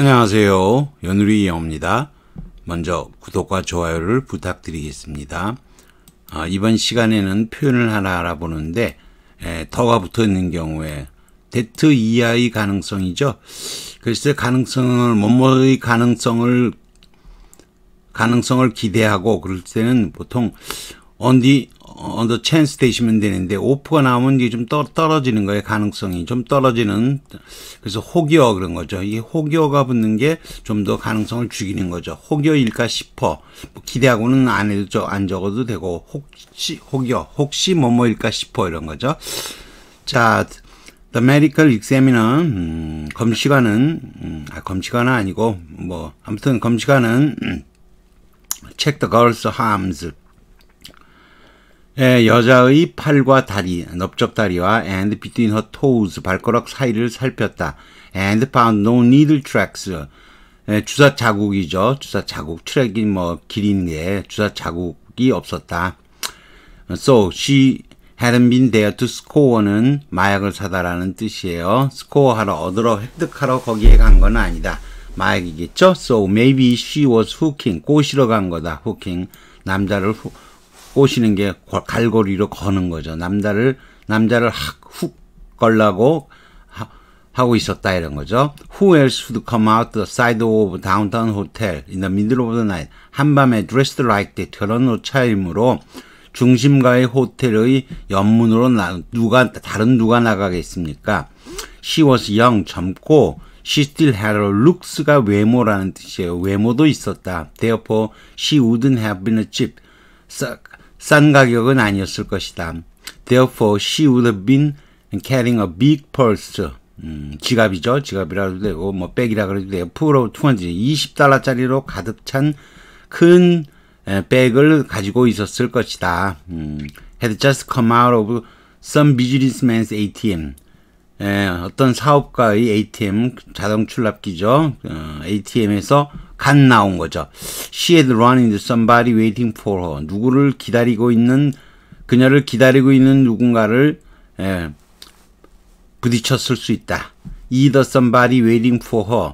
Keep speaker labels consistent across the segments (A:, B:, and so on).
A: 안녕하세요. 연우리 영입니다. 먼저 구독과 좋아요를 부탁드리겠습니다. 아, 이번 시간에는 표현을 하나 알아보는데 에, 터가 붙어 있는 경우에 데트 이하의 가능성이죠. 글쎄 가능성을 뭐뭐의 가능성을 가능성을 기대하고 그럴 때는 보통 언디 언더 어, 찬스 되시면 되는데 오프가 나오면 이게 좀 떨어지는 거예요. 가능성이 좀 떨어지는 그래서 혹여 그런 거죠. 이 혹여가 붙는 게 좀 더 가능성을 죽이는 거죠. 혹여일까 싶어 뭐 기대하고는 안 해도 안 적어도 되고 혹시 혹여 혹시 뭐뭐일까 싶어 이런 거죠. 자. The medical examiner, 음, 검시관은, 음, 아, 검시관은 아니고, 뭐, 아무튼 검시관은, 음, check the girl's arms, 예, 여자의 팔과 다리, 넓적다리와 and between her toes, 발가락 사이를 살폈다. and found no needle tracks. 예, 주사 자국이죠. 주사 자국. 트랙이 뭐 길인데 주사 자국이 없었다. So she hadn't been there to score는 마약을 사다라는 뜻이에요. score하러 얻으러 획득하러 거기에 간 건 아니다. 마약이겠죠? So maybe she was hooking. 꼬시러 간 거다. hooking. 남자를 후, 꼬시는 게 갈고리로 거는 거죠. 남자를 남자를 훅 걸라고 하고 있었다 이런 거죠. Who else would come out the side of downtown hotel in the middle of the night? 한밤에 dressed like that 그런 옷차림으로 중심가의 호텔의 연문으로 나, 누가 다른 누가 나가겠습니까? She was young 젊고 she still had a looks가 외모라는 뜻이에요. 외모도 있었다. Therefore she wouldn't have been a cheap 싼 가격은 아니었을 것이다. Therefore, she would have been carrying a big purse. 음, 지갑이죠. 지갑이라도 되고 뭐 백이라 그래도 돼요. f u l 푸로 투원지 20달러짜리로 가득 찬 큰 백을 가지고 있었을 것이다. 음, had just come out of some businessman's ATM. 에, 어떤 사업가의 ATM 자동 출납기죠. 어, ATM에서 간 나온 거죠. She had run into somebody waiting for her. 누구를 기다리고 있는 그녀를 기다리고 있는 누군가를 에, 부딪혔을 수 있다. Either somebody waiting for her.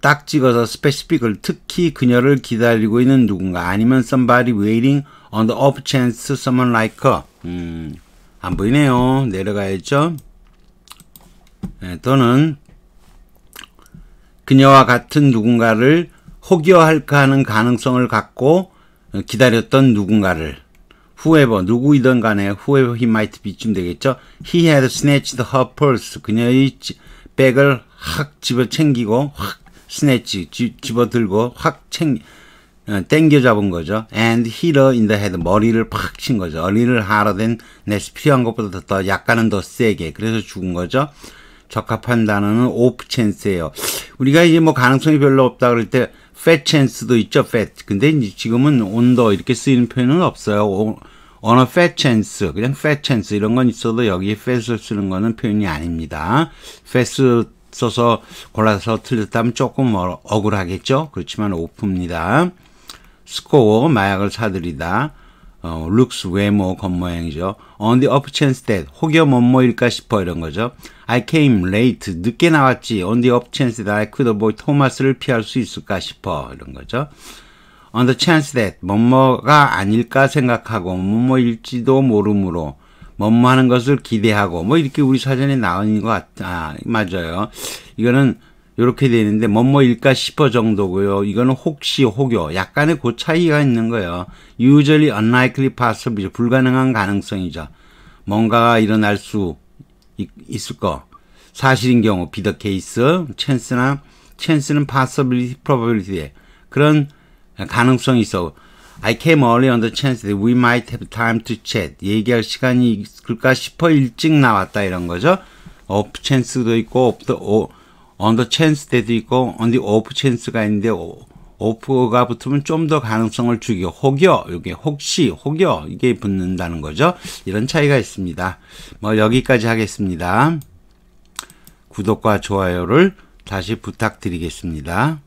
A: 딱 찍어서 specific을 특히 그녀를 기다리고 있는 누군가 아니면 somebody waiting on the off chance someone like her. 음, 안 보이네요. 내려가야죠. 또는 예, 그녀와 같은 누군가를 혹여할까 하는 가능성을 갖고 어, 기다렸던 누군가를 후에 o 누구이든 간에 후에 o e v e r he might be쯤 되겠죠. he had snatched her purse 그녀의 백을 확 집어 챙기고 확 s n a 집어 들고 확 챙, 어, 땡겨 잡은 거죠. and hit her in the head 머리를 팍 친 거죠. 머리를 하러 된 네, 필요한 것보다 더 약간은 더 세게 그래서 죽은 거죠. 적합한 단어는 오프 찬스예요. 우리가 이제 뭐 가능성이 별로 없다 그럴 때 fat chance도 있죠, fat. 근데 지금은 on the 이렇게 쓰이는 표현은 없어요. on a fat chance, 그냥 fat chance 이런 건 있어도 여기에 fat을 쓰는 거는 표현이 아닙니다. fat 써서 골라서 틀렸다면 조금 뭐 억울하겠죠? 그렇지만 오프입니다. 스코어, 마약을 사들이다. 어, looks, 외모, 겉모양이죠. on the off chance that, 혹여 뭐뭐일까 싶어 이런 거죠. I came late, 늦게 나왔지. On the off chance that I could avoid Thomas를 피할 수 있을까 싶어. 이런 거죠. On the chance that, 뭐뭐가 아닐까 생각하고, 뭐뭐일지도 모르므로, 뭐뭐 하는 것을 기대하고, 뭐 이렇게 우리 사전에 나온 것 같, 아, 맞아요. 이거는 이렇게 되는데 뭐뭐일까 싶어 정도고요. 이거는 혹시 혹여 약간의 그 차이가 있는 거예요. usually unlikely possible 불가능한 가능성이죠. 뭔가가 일어날 수 있을 거. 사실인 경우 비더 케이스, 찬스나 찬스는 possibility, probability 그런 가능성이 있어. I came early on the chance that we might have time to chat. 얘기할 시간이 있을까 싶어 일찍 나왔다 이런 거죠. off chance도 있고 off the, on the chance 때도 있고 on the off chance가 있는데 오프가 붙으면 좀 더 가능성을 주기 혹여 이게 혹시 혹여 이게 붙는다는 거죠. 이런 차이가 있습니다. 뭐 여기까지 하겠습니다. 구독과 좋아요를 다시 부탁드리겠습니다.